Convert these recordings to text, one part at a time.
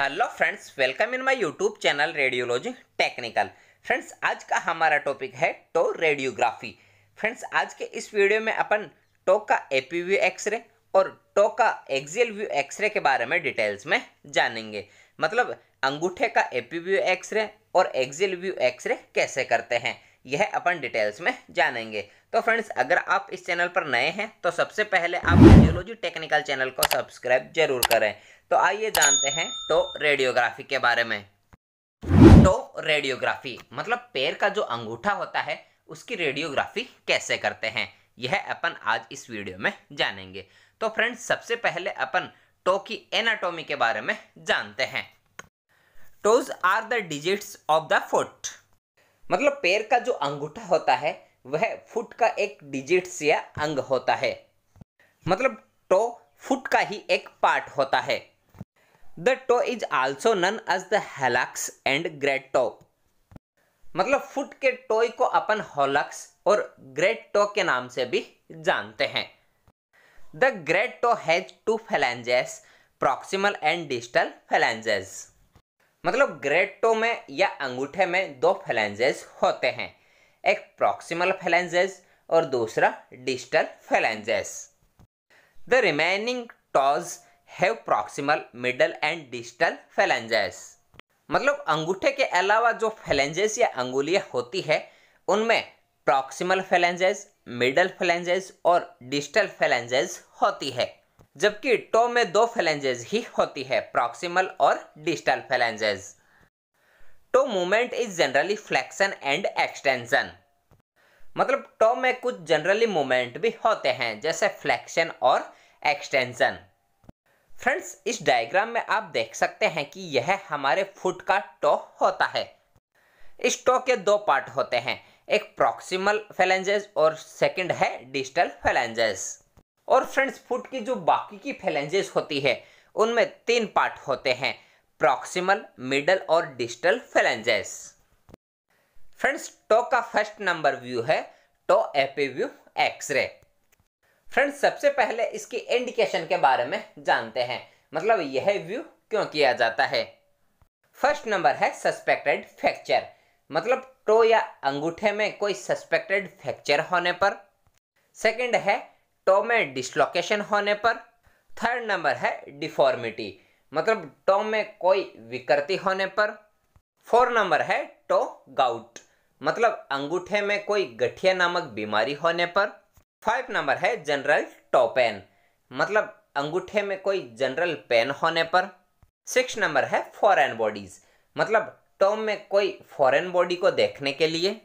Hello friends welcome in my YouTube channel radiology technical friends आज का हमारा topic है टो रेडियोग्राफी फ्रेंड्स आज के इस वीडियो में अपन टो का एपी व्यू एक्सरे और टो का एक्सियल व्यू एक्सरे के बारे में डिटेल्स में जानेंगे मतलब अंगूठे का एपी व्यू एक्सरे और एक्सियल व्यू एक्सरे कैसे करते हैं यह अपन डिटेल्स में जानेंगे तो फ्रेंड्स अगर आप इस चैनल पर नए हैं तो सबसे पहले आप रेडियोलॉजी टेक्निकल चैनल को सब्सक्राइब जरूर करें तो आइए जानते हैं तो रेडियोग्राफी के बारे में तो रेडियोग्राफी मतलब पैर का जो अंगूठा होता है उसकी रेडियोग्राफी कैसे करते हैं यह अपन आज इस वीडियो में जानेंगे तो फ्रेंड्स सबसे पहले अपन टो की एनाटोमी के बारे में जानते हैं toes are the digits of the foot मतलब पैर का जो अंगूठा होता है वह फुट का एक डिजिट्स या अंग होता है मतलब टो फुट का ही एक पार्ट होता है the toe is also known as the hallux and great toe मतलब फुट के टोय को अपन होलक्स और ग्रेट टो के नाम से भी जानते हैं the great toe has two phalanges proximal and digital phalanges मतलब ग्रेट टो में या अंगूठे में दो फैलेंजेस होते हैं एक प्रॉक्सिमल फैलेंजेस और दूसरा distal phalanges the remaining toes have proximal middle and distal phalanges मतलब अंगूठे के अलावा जो फैलेंजेस या अंगुलियां होती है उनमें प्रॉक्सिमल फैलेंजेस मिडल फैलेंजेस और डिस्टल फैलेंजेस होती है जबकि टो में दो फैलेंजेस ही होती है प्रॉक्सिमल और distal phalanges toe movement is generally flexion and extension मतलब टो में कुछ जनरली मूवमेंट भी होते हैं जैसे फ्लेक्शन और एक्सटेंशन फ्रेंड्स इस डायग्राम में आप देख सकते हैं कि यह हमारे फुट का टो होता है इस टो के दो पार्ट होते हैं एक प्रॉक्सिमल फैलेंजेस और सेकंड है डिजिटल फैलेंजेस और फ्रेंड्स फुट की जो बाकी की फैलेंजेस होती है उनमें तीन पार्ट होते हैं प्रॉक्सिमल मिडल और डिस्टल फैलेंजेस फ्रेंड्स टो का फर्स्ट नंबर व्यू है toe AP view x-ray friends सबसे पहले इसकी इंडिकेशन के बारे में जानते हैं मतलब यह व्यू क्यों किया जाता है फर्स्ट नंबर है सस्पेक्टेड फ्रैक्चर मतलब टो या अंगूठे में कोई सस्पेक्टेड फ्रैक्चर होने पर सेकंड है टो तो में डिसलोकेशन होने पर थर्ड नंबर है डिफॉर्मिटी मतलब टो तो में कोई विकृति होने पर फोर नंबर है टो तो गाउट मतलब अंगूठे में कोई गठिया नामक बीमारी होने पर फाइव नंबर है जनरल पेन मतलब अंगूठे में कोई जनरल पेन होने पर सिक्स नंबर है फॉरेन बॉडीज मतलब टॉम में कोई फॉरेन बॉडी को देखने के लिए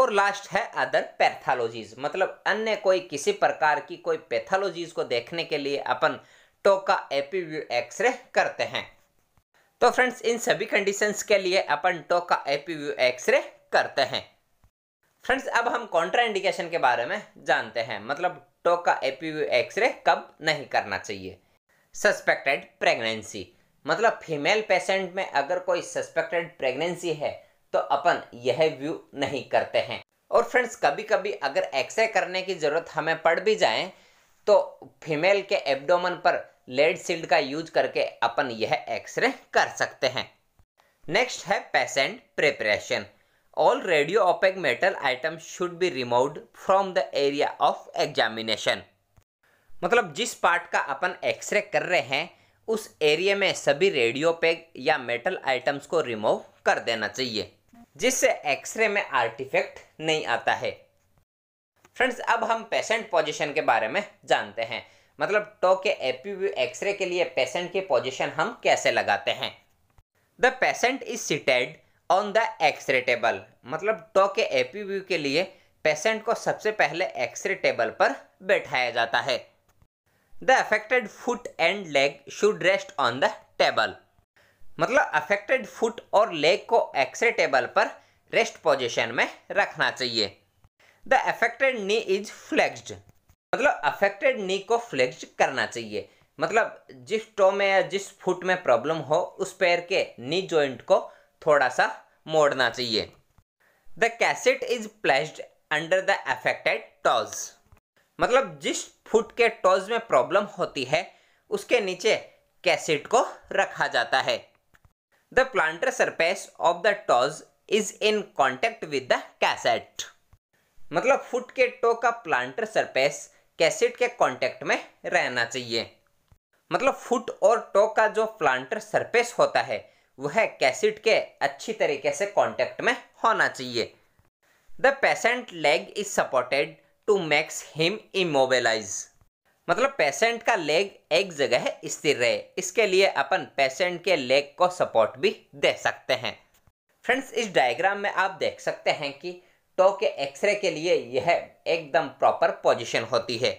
और लास्ट है अदर पैथोलॉजीज मतलब अन्य कोई किसी प्रकार की कोई पैथोलॉजीज को देखने के लिए अपन टोका एपीव्यू एक्सरे करते हैं तो फ्रेंड्स इन सभी कंडीशंस के लिए अपन टोका एपीव्यू एक्सरे करते हैं फ्रेंड्स अब हम कॉन्ट्रा इंडिकेशन के बारे में जानते हैं मतलब टोका एपीव्यू एक्सरे कब नहीं करना चाहिए सस्पेक्टेड प्रेगनेंसी मतलब फीमेल पेशेंट में अगर कोई सस्पेक्टेड प्रेगनेंसी है तो अपन यह व्यू नहीं करते हैं और फ्रेंड्स कभी कभी अगर एक्सरे करने की ज़रूरत हमें पड़ भी जाए तो फीमेल के एब्डोमन पर लेड सील्ड का यूज करके अपन यह एक्सरे कर सकते हैं नेक्स्ट है patient preparation all radio opaque metal item should be removed from the area of examination मतलब जिस पार्ट का अपन एक्सरे कर रहे हैं उस एरिया में सभी रेडियो पैग या मेटल आइटम्स को रिमूव कर देना चाहिए जिससे एक्सरे में आर्टिफैक्ट नहीं आता है फ्रेंड्स अब हम पेशेंट पोजीशन के बारे में जानते हैं मतलब टो के एपीव्यू एक्सरे के लिए पेशेंट की पोजीशन हम कैसे लगाते हैं the patient is seated on the x ray table मतलब टो के एपीव्यू के लिए पेशेंट को सबसे पहले एक्सरे टेबल पर बैठाया जाता है the affected foot and leg should rest on the table मतलब अफेक्टेड फुट और लेग को एक्सरे टेबल पर रेस्ट पोजीशन में रखना चाहिए the affected knee is flexed मतलब अफेक्टेड नी को फ्लेक्स्ड करना चाहिए मतलब जिस टो में या जिस फुट में प्रॉब्लम हो उस पैर के नी जॉइंट को थोड़ा सा मोड़ना चाहिए the cassette is placed under the affected toes मतलब जिस फुट के टॉज में प्रॉब्लम होती है उसके नीचे कैसेट को रखा जाता है The plantar surface of the toes is in contact with the cassette. मतलब फुट के टो का प्लांटर सरफेस कैसेट के कांटेक्ट में रहना चाहिए मतलब फुट और टो का जो प्लांटर सरफेस होता है वह कैसेट के अच्छी तरीके से कांटेक्ट में होना चाहिए the patient leg is supported to makes him immobilize मतलब पेशेंट का लेग एक जगह स्थिर रहे इसके लिए अपन पेशेंट के लेग को सपोर्ट भी दे सकते हैं फ्रेंड्स इस डायग्राम में आप देख सकते हैं कि टो के एक्सरे के लिए यह एकदम प्रॉपर पोजीशन होती है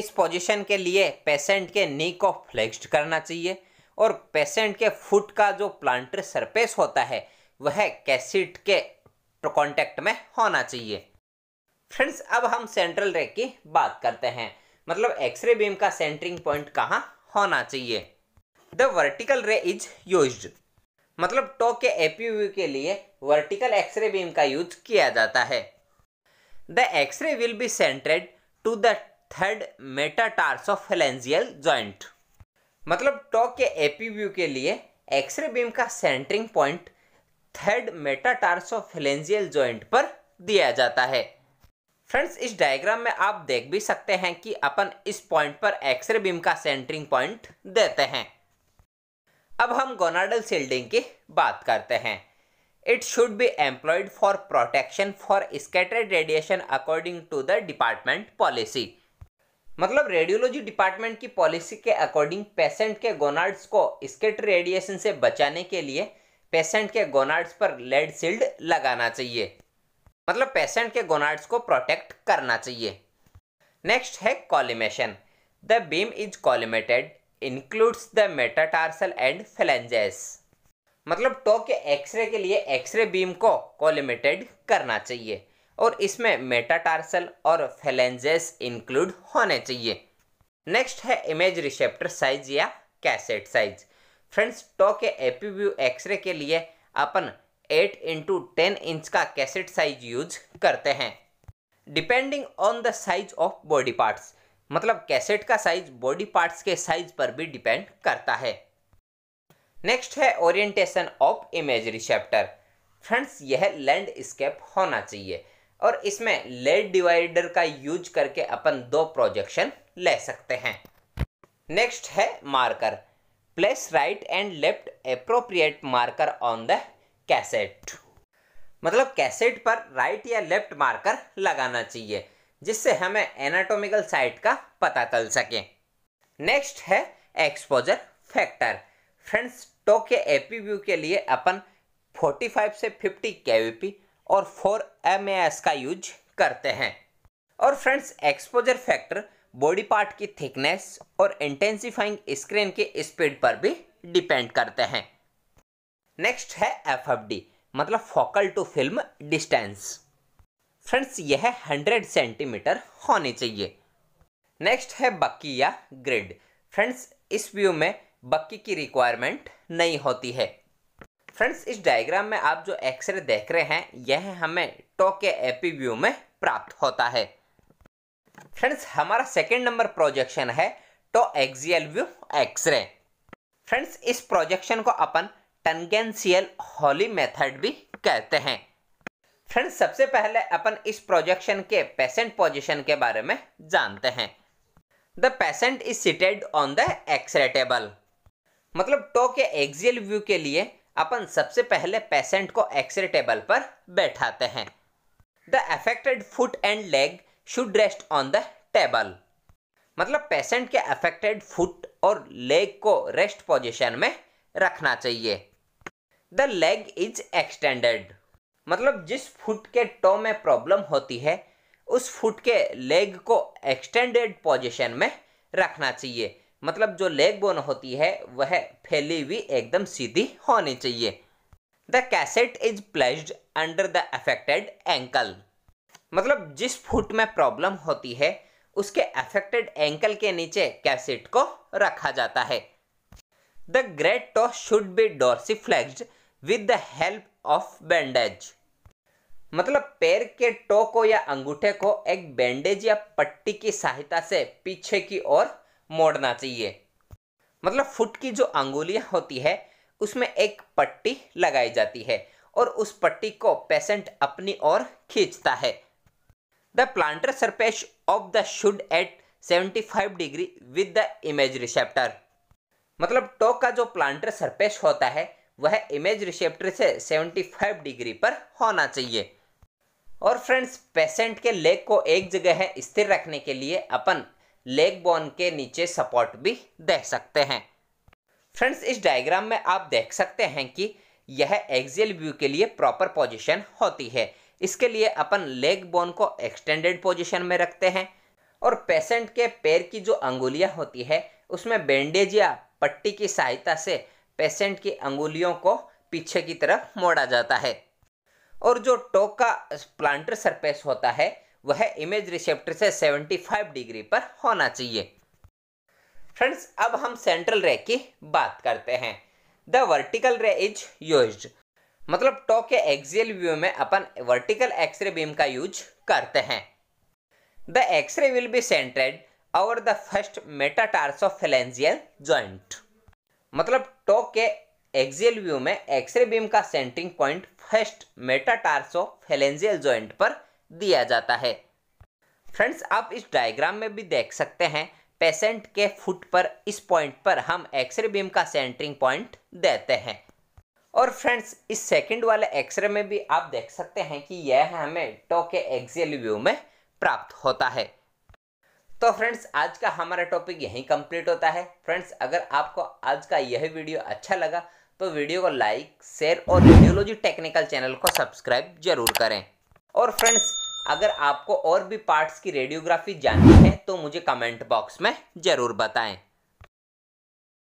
इस पोजीशन के लिए पेशेंट के नी को फ्लेक्स्ड करना चाहिए और पेशेंट के फुट का जो प्लांटर सरफेस होता है वह कैसिट के कांटेक्ट में होना चाहिए फ्रेंड्स अब हम सेंट्रल रेक की बात करते हैं मतलब एक्सरे बीम का सेंटरिंग पॉइंट कहाँ होना चाहिए the vertical ray is use मतलब टॉ के एपीयू के लिए वर्टिकल एक्सरे बीम का यूज किया जाता है the x ray will be centred to the third of phalangeal joint मतलब टॉ के एपीव्यू के लिए एक्सरे बीम का centring point third of phalangeal joint पर दिया जाता है फ्रेंड्स इस डायग्राम में आप देख भी सकते हैं कि अपन इस पॉइंट पर एक्सरे बीम का सेंटरिंग पॉइंट देते हैं अब हम गोनाडल शील्डिंग की बात करते हैं it should be employed for protection for scattered radiation according to the department policy मतलब रेडियोलॉजी डिपार्टमेंट की पॉलिसी के अकॉर्डिंग पेशेंट के गोनाड्स को स्केट रेडिएशन से बचाने के लिए पेशेंट के गोनाड्स पर लेड सील्ड लगाना चाहिए मतलब पेशेंट के गोनाड्स को प्रोटेक्ट करना चाहिए नेक्स्ट है collimation the beam is collimated includes the metatarsal and phalanges मतलब टो के एक्सरे के लिए एक्सरे बीम को कॉलिमेटेड करना चाहिए और इसमें मेटाटार्सल और फेलेंजेस इंक्लूड होने चाहिए नेक्स्ट है इमेज रिसेप्टर साइज या कैसेट साइज फ्रेंड्स टो के एपीव्यू एक्सरे के लिए अपन एट इंटू टेन इंच का कैसेट साइज यूज करते हैं depending on the size of body parts मतलब कैसेट का साइज बॉडी पार्ट्स के साइज पर भी डिपेंड करता है नेक्स्ट है orientation of image receptor friends यह लैंडस्केप होना चाहिए और इसमें लेड डिवाइडर का यूज करके अपन दो प्रोजेक्शन ले सकते हैं नेक्स्ट है marker place right and left appropriate marker on the cassette मतलब कैसेट पर राइट या लेफ्ट मार्कर लगाना चाहिए जिससे हमें एनाटोमिकल साइट का पता चल सके नेक्स्ट है एक्सपोजर फैक्टर फ्रेंड्स टो के एपीव्यू के लिए अपन 45 से 50 के और 4 एम का यूज करते हैं और friends exposure factor body part की थिकनेस और इंटेंसिफाइंग स्क्रीन के स्पीड पर भी डिपेंड करते हैं नेक्स्ट है एफ एफ डी मतलब focal to film distance friends यह हंड्रेड सेंटीमीटर होने चाहिए नेक्स्ट है बक्की या ग्रिड फ्रेंड्स इस व्यू में बक्की की रिक्वायरमेंट नहीं होती है फ्रेंड्स इस डायग्राम में आप जो एक्सरे देख रहे हैं यह हमें टो के एपी व्यू में प्राप्त होता है फ्रेंड्स हमारा सेकेंड नंबर प्रोजेक्शन है toe axial view x-ray friends इस प्रोजेक्शन को अपन टनगेंशियल हॉली मेथड भी कहते हैं फ्रेंड्स सबसे पहले अपन इस प्रोजेक्शन के पेशेंट पोजीशन के बारे में जानते हैं the patient is seated on the x ray table मतलब टो के एक्सियल व्यू के लिए अपन सबसे पहले पेशेंट को एक्सरे टेबल पर बैठाते हैं the affected foot and leg should rest on the table मतलब पेशेंट के अफेक्टेड फुट और लेग को रेस्ट पोजिशन में रखना चाहिए द लेग इज एक्सटेंडेड मतलब जिस फुट के टो में प्रॉब्लम होती है उस फुट के लेग को एक्सटेंडेड पोजिशन में रखना चाहिए मतलब जो लेग बोन होती है वह फैली हुई एकदम सीधी होनी चाहिए the cassette is placed under the affected ankle मतलब जिस फुट में प्रॉब्लम होती है उसके अफेक्टेड एंकल के नीचे कैसेट को रखा जाता है the great toe should be dorsiflexed with the help of bandage मतलब पैर के टो को या अंगूठे को एक बैंडेज या पट्टी की सहायता से पीछे की ओर मोड़ना चाहिए मतलब फुट की जो अंगुलियां होती है उसमें एक पट्टी लगाई जाती है और उस पट्टी को पेशेंट अपनी ओर खींचता है the plantar surface of the should at 75 degree with the image receptor मतलब टो का जो प्लांटर सरपेस होता है वह इमेज रिसेप्टर से 75 डिग्री पर होना चाहिए और फ्रेंड्स पेशेंट के लेग को एक जगह स्थिर रखने के लिए अपन लेग बोन के नीचे सपोर्ट भी दे सकते हैं फ्रेंड्स इस डायग्राम में आप देख सकते हैं कि यह एक्सियल व्यू के लिए प्रॉपर पोजीशन होती है इसके लिए अपन लेग बोन को एक्सटेंडेड पोजीशन में रखते हैं और पेशेंट के पैर की जो अंगुलियां होती है उसमें बैंडेज या पट्टी की सहायता से पेशेंट की अंगुलियों को पीछे की तरफ मोड़ा जाता है और जो टॉक का प्लांटर सरफेस होता है वह इमेज रिसेप्टर से 75 डिग्री पर होना चाहिए फ्रेंड्स अब हम सेंट्रल रे की बात करते हैं the vertical ray is use मतलब टो के एक्सियल व्यू में अपन वर्टिकल एक्सरे बीम का यूज करते हैं the x ray will be centred the first first metatarsophalangeal joint मतलब टॉक के एक्सियल व्यू में एक्सरे बीम का centring point first metatarsophalangeal joint पर दिया जाता है फ्रेंड्स आप इस डायग्राम में भी देख सकते हैं पेशेंट के फुट पर इस पॉइंट पर हम एक्सरे बीम का सेंटरिंग पॉइंट देते हैं और फ्रेंड्स इस सेकंड वाले एक्सरे में भी आप देख सकते हैं कि यह हमें टो के एक्सियल व्यू में प्राप्त होता है तो फ्रेंड्स आज का हमारा टॉपिक यहीं कंप्लीट होता है फ्रेंड्स अगर आपको आज का यह वीडियो अच्छा लगा तो वीडियो को लाइक शेयर और रेडियोलॉजी टेक्निकल चैनल को सब्सक्राइब जरूर करें और फ्रेंड्स अगर आपको और भी पार्ट्स की रेडियोग्राफी जाननी है तो मुझे कमेंट बॉक्स में ज़रूर बताएं